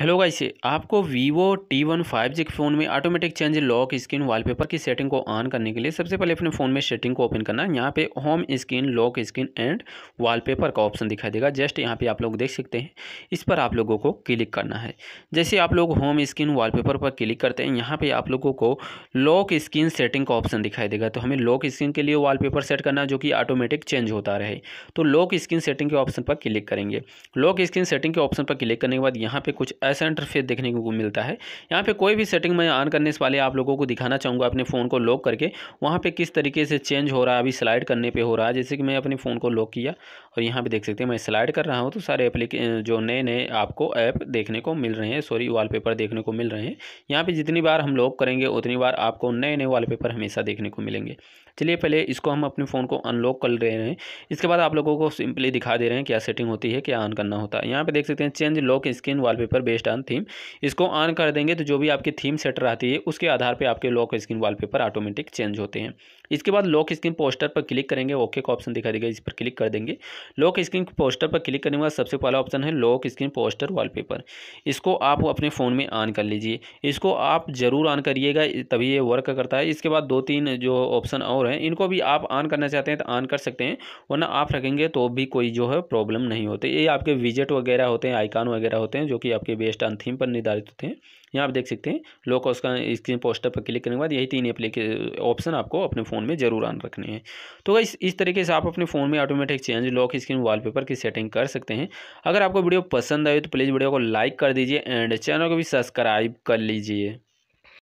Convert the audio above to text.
hello guys आपको Vivo T one five G के phone में automatic change lock screen wallpaper की setting को ऑन करने के लिए सबसे पहले अपने फ़ोन में सेटिंग को ओपन करना है यहाँ पे home screen lock screen and wallpaper का ऑप्शन दिखाई देगा जस्ट यहाँ पे आप लोग देख सकते हैं इस पर आप लोगों को क्लिक करना है जैसे आप लोग होम स्क्रीन वाल पर क्लिक करते हैं यहाँ पर आप लोगों को लॉक स्क्रीन सेटिंग का ऑप्शन दिखाई देगा तो हमें लॉक स्क्रीन के लिए वाल सेट करना जो कि ऑटोमेटिक चेंज होता रहे तो लॉक स्क्रीन सेटिंग के ऑप्शन पर क्लिक करेंगे लॉक स्क्रीन सेटिंग के ऑप्शन पर क्लिक करने के बाद यहाँ पर कुछ ऐसा इंटरफेस देखने को मिलता है यहाँ पे कोई भी सेटिंग मैं ऑन करने से पहले आप लोगों को दिखाना चाहूँगा अपने फ़ोन को लॉक करके वहाँ पे किस तरीके से चेंज हो रहा है अभी स्लाइड करने पे हो रहा है जैसे कि मैं अपने फ़ोन को लॉक किया और यहाँ पे देख सकते हैं मैं स्लाइड कर रहा हूँ तो सारे एप्लीके जो नए नए आपको ऐप देखने को मिल रहे हैं सॉरी वाल देखने को मिल रहे हैं यहाँ पर जितनी बार हम लॉक करेंगे उतनी बार आपको नए नए वाल हमेशा देखने को मिलेंगे चलिए पहले इसको हम अपने फ़ोन को अनलॉक कर रहे हैं इसके बाद आप लोगों को सिंपली दिखा दे रहे हैं क्या सेटिंग होती है क्या ऑन करना होता है यहाँ पर देख सकते हैं change lock screen wall based on theme इसको ऑन कर देंगे तो जो भी आपकी थीम सेट रहती है उसके आधार पर आपके lock screen wallpaper automatic change होते हैं इसके बाद लॉक स्क्रीन पोस्टर पर क्लिक करेंगे ओके का ऑप्शन दिखा देगा इस पर क्लिक कर देंगे लॉक स्क्रीन पोस्टर पर क्लिक करने के बाद सबसे पहला ऑप्शन है लॉक स्क्रीन पोस्टर वॉलपेपर इसको आप अपने फ़ोन में ऑन कर लीजिए इसको आप ज़रूर ऑन करिएगा तभी ये वर्क करता है इसके बाद दो तीन जो ऑप्शन और हैं इनको भी आप ऑन करना चाहते हैं तो ऑन कर सकते हैं वरना आप रखेंगे तो भी कोई जो है प्रॉब्लम नहीं होती ये आपके विजिट वगैरह होते हैं आइकान वगैरह होते हैं जो कि आपके बेस्ड ऑन थीम पर निर्धारित होते हैं यहाँ आप देख सकते हैं लो कॉस्ट का स्क्रीन पोस्टर पर क्लिक करने के बाद यही तीन एप्लीके ऑप्शन आपको अपने फ़ोन में जरूर ऑन रखने हैं तो इस इस तरीके से आप अपने फ़ोन में automatic change lock screen wallpaper की सेटिंग कर सकते हैं अगर आपको वीडियो पसंद आए तो प्लीज़ वीडियो को लाइक कर दीजिए एंड चैनल को भी सब्सक्राइब कर लीजिए